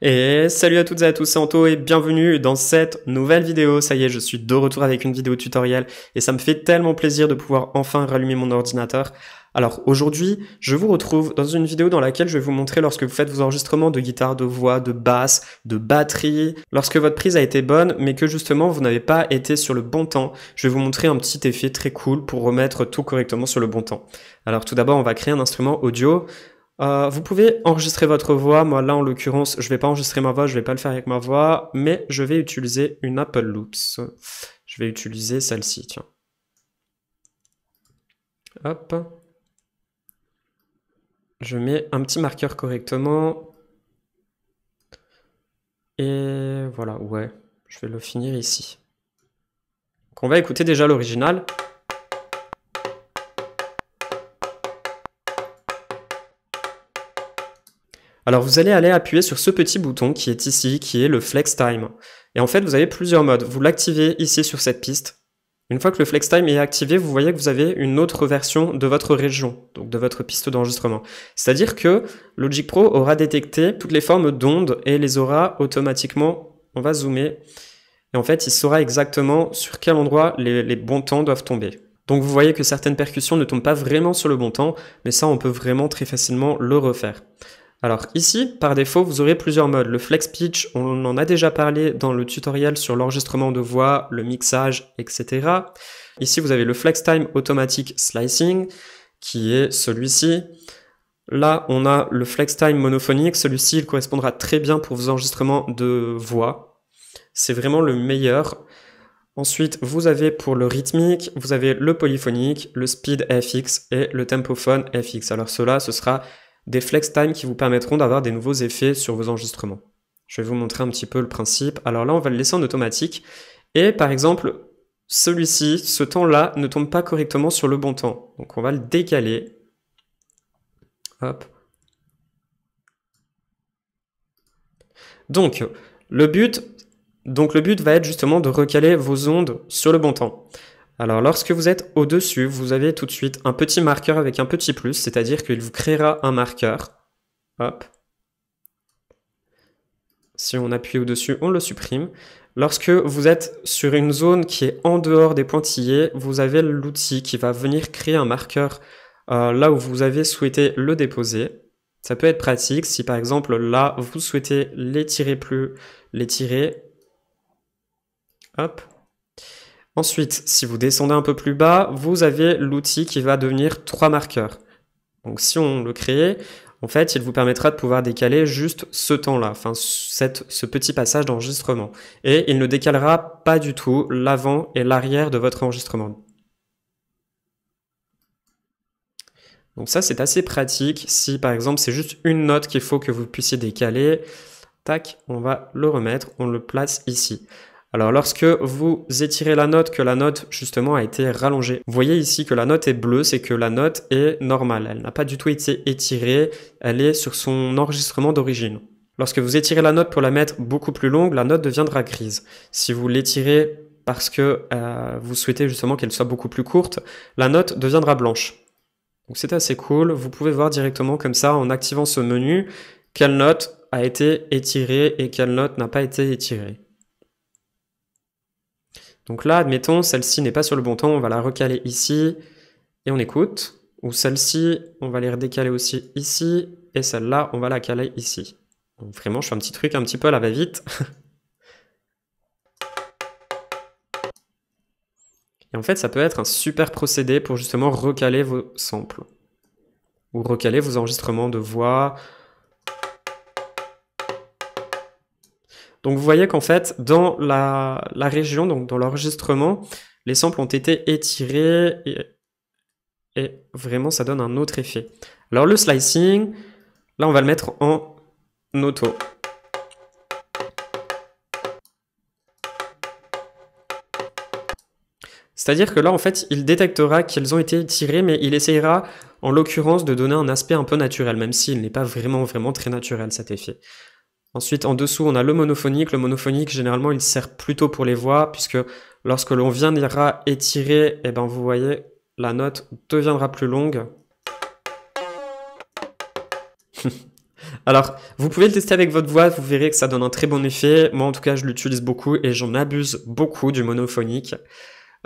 Et salut à toutes et à tous, c'est Anto et bienvenue dans cette nouvelle vidéo. Ça y est, je suis de retour avec une vidéo tutoriel et ça me fait tellement plaisir de pouvoir enfin rallumer mon ordinateur. Alors aujourd'hui, je vous retrouve dans une vidéo dans laquelle je vais vous montrer lorsque vous faites vos enregistrements de guitare, de voix, de basse, de batterie, lorsque votre prise a été bonne mais que justement vous n'avez pas été sur le bon temps, je vais vous montrer un petit effet très cool pour remettre tout correctement sur le bon temps. Alors tout d'abord, on va créer un instrument audio. Euh, vous pouvez enregistrer votre voix. Moi, là, en l'occurrence, je ne vais pas enregistrer ma voix, je ne vais pas le faire avec ma voix, mais je vais utiliser une Apple Loops. Je vais utiliser celle-ci, tiens. Hop. Je mets un petit marqueur correctement. Et voilà, ouais. Je vais le finir ici. on va écouter déjà l'original. Alors vous allez aller appuyer sur ce petit bouton qui est ici, qui est le Flex Time. Et en fait, vous avez plusieurs modes. Vous l'activez ici sur cette piste. Une fois que le Flex Time est activé, vous voyez que vous avez une autre version de votre région, donc de votre piste d'enregistrement. C'est-à-dire que Logic Pro aura détecté toutes les formes d'ondes et les aura automatiquement... On va zoomer. Et en fait, il saura exactement sur quel endroit les, les bons temps doivent tomber. Donc vous voyez que certaines percussions ne tombent pas vraiment sur le bon temps, mais ça on peut vraiment très facilement le refaire. Alors ici, par défaut, vous aurez plusieurs modes. Le flex pitch, on en a déjà parlé dans le tutoriel sur l'enregistrement de voix, le mixage, etc. Ici, vous avez le flex time automatic slicing, qui est celui-ci. Là, on a le flex time monophonique. Celui-ci, il correspondra très bien pour vos enregistrements de voix. C'est vraiment le meilleur. Ensuite, vous avez pour le rythmique, vous avez le polyphonique, le speed FX et le tempophone FX. Alors cela, ce sera des flex time qui vous permettront d'avoir des nouveaux effets sur vos enregistrements. Je vais vous montrer un petit peu le principe. Alors là, on va le laisser en automatique. Et par exemple, celui-ci, ce temps-là, ne tombe pas correctement sur le bon temps. Donc on va le décaler. Donc, le but, donc le but va être justement de recaler vos ondes sur le bon temps. Alors lorsque vous êtes au-dessus, vous avez tout de suite un petit marqueur avec un petit plus, c'est-à-dire qu'il vous créera un marqueur. Hop. Si on appuie au-dessus, on le supprime. Lorsque vous êtes sur une zone qui est en dehors des pointillés, vous avez l'outil qui va venir créer un marqueur euh, là où vous avez souhaité le déposer. Ça peut être pratique si par exemple là, vous souhaitez l'étirer plus, l'étirer. Hop, Ensuite, si vous descendez un peu plus bas, vous avez l'outil qui va devenir trois marqueurs. Donc si on le crée, en fait, il vous permettra de pouvoir décaler juste ce temps-là, enfin ce petit passage d'enregistrement. Et il ne décalera pas du tout l'avant et l'arrière de votre enregistrement. Donc ça, c'est assez pratique. Si par exemple, c'est juste une note qu'il faut que vous puissiez décaler, tac, on va le remettre, on le place ici. Alors lorsque vous étirez la note, que la note justement a été rallongée, vous voyez ici que la note est bleue, c'est que la note est normale, elle n'a pas du tout été étirée, elle est sur son enregistrement d'origine. Lorsque vous étirez la note pour la mettre beaucoup plus longue, la note deviendra grise. Si vous l'étirez parce que euh, vous souhaitez justement qu'elle soit beaucoup plus courte, la note deviendra blanche. Donc c'est assez cool, vous pouvez voir directement comme ça en activant ce menu quelle note a été étirée et quelle note n'a pas été étirée. Donc là, admettons, celle-ci n'est pas sur le bon temps, on va la recaler ici et on écoute. Ou celle-ci, on va les redécaler aussi ici et celle-là, on va la caler ici. vraiment, je fais un petit truc un petit peu à la va-vite. et en fait, ça peut être un super procédé pour justement recaler vos samples ou recaler vos enregistrements de voix, Donc vous voyez qu'en fait, dans la, région, donc dans l'enregistrement, les samples ont été étirés et, vraiment ça donne un autre effet. Alors le slicing, là on va le mettre en auto. C'est-à-dire que là, en fait, il détectera qu'ils ont été étirées mais il essayera, en l'occurrence, de donner un aspect un peu naturel, même s'il n'est pas vraiment, vraiment très naturel cet effet. Ensuite, en dessous, on a le monophonique. Le monophonique, généralement, il sert plutôt pour les voix, puisque lorsque l'on vient viendra étirer, eh ben, vous voyez, la note deviendra plus longue. Alors, vous pouvez le tester avec votre voix, vous verrez que ça donne un très bon effet. Moi, en tout cas, je l'utilise beaucoup et j'en abuse beaucoup du monophonique.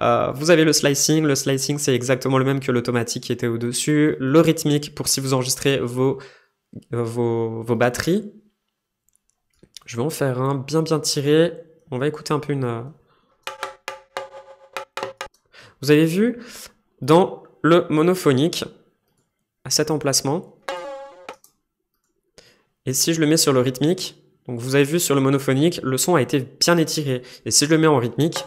Euh, vous avez le slicing. Le slicing, c'est exactement le même que l'automatique qui était au-dessus. Le rythmique, pour si vous enregistrez vos euh, batteries. Je vais en faire un bien bien tiré. On va écouter un peu une... Euh, vous avez vu, dans le monophonique, à cet emplacement, et si je le mets sur le rythmique, donc vous avez vu sur le monophonique, le son a été bien étiré. Et si je le mets en rythmique,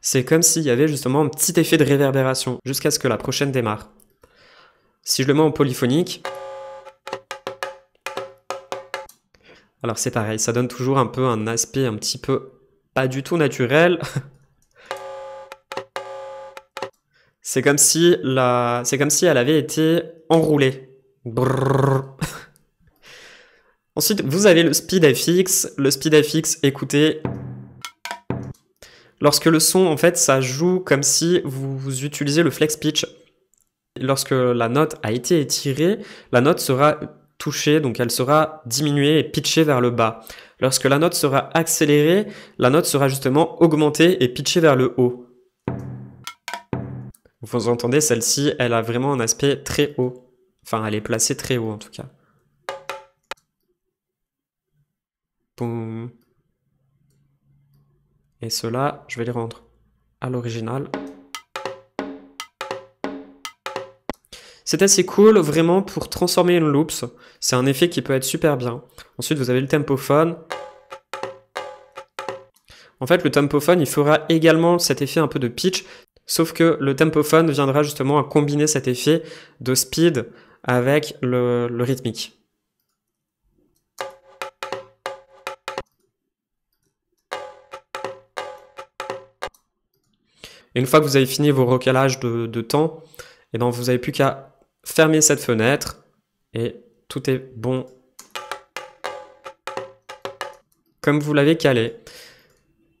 c'est comme s'il y avait justement un petit effet de réverbération jusqu'à ce que la prochaine démarre. Si je le mets en polyphonique, Alors c'est pareil, ça donne toujours un peu un aspect un petit peu pas du tout naturel. C'est comme si c'est comme si elle avait été enroulée. Ensuite, vous avez le speed FX. Le speed FX, écoutez. Lorsque le son, en fait, ça joue comme si vous utilisez le flex pitch. Lorsque la note a été étirée, la note sera donc elle sera diminuée et pitchée vers le bas. Lorsque la note sera accélérée, la note sera justement augmentée et pitchée vers le haut. Vous entendez, celle-ci, elle a vraiment un aspect très haut. Enfin, elle est placée très haut en tout cas. Et Et cela, je vais les rendre à l'original. C'est assez cool vraiment pour transformer une loops. C'est un effet qui peut être super bien. Ensuite, vous avez le tempophone. En fait, le tempophone, il fera également cet effet un peu de pitch, sauf que le tempophone viendra justement à combiner cet effet de speed avec le, rythmique. Et une fois que vous avez fini vos recalages de, temps, et eh ben, vous n'avez plus qu'à Fermez cette fenêtre et tout est bon comme vous l'avez calé.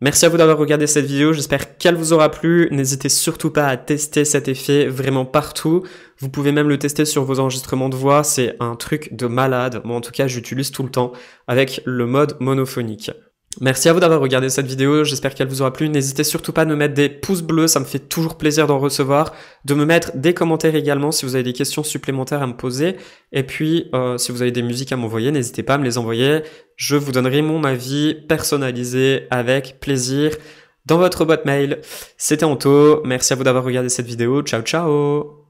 Merci à vous d'avoir regardé cette vidéo, j'espère qu'elle vous aura plu. N'hésitez surtout pas à tester cet effet vraiment partout. Vous pouvez même le tester sur vos enregistrements de voix, c'est un truc de malade. Moi en tout cas j'utilise tout le temps avec le mode monophonique. Merci à vous d'avoir regardé cette vidéo, j'espère qu'elle vous aura plu. N'hésitez surtout pas à me mettre des pouces bleus, ça me fait toujours plaisir d'en recevoir. De me mettre des commentaires également si vous avez des questions supplémentaires à me poser. Et puis, euh, si vous avez des musiques à m'envoyer, n'hésitez pas à me les envoyer. Je vous donnerai mon avis personnalisé avec plaisir dans votre boîte mail. C'était Anto, merci à vous d'avoir regardé cette vidéo. Ciao ciao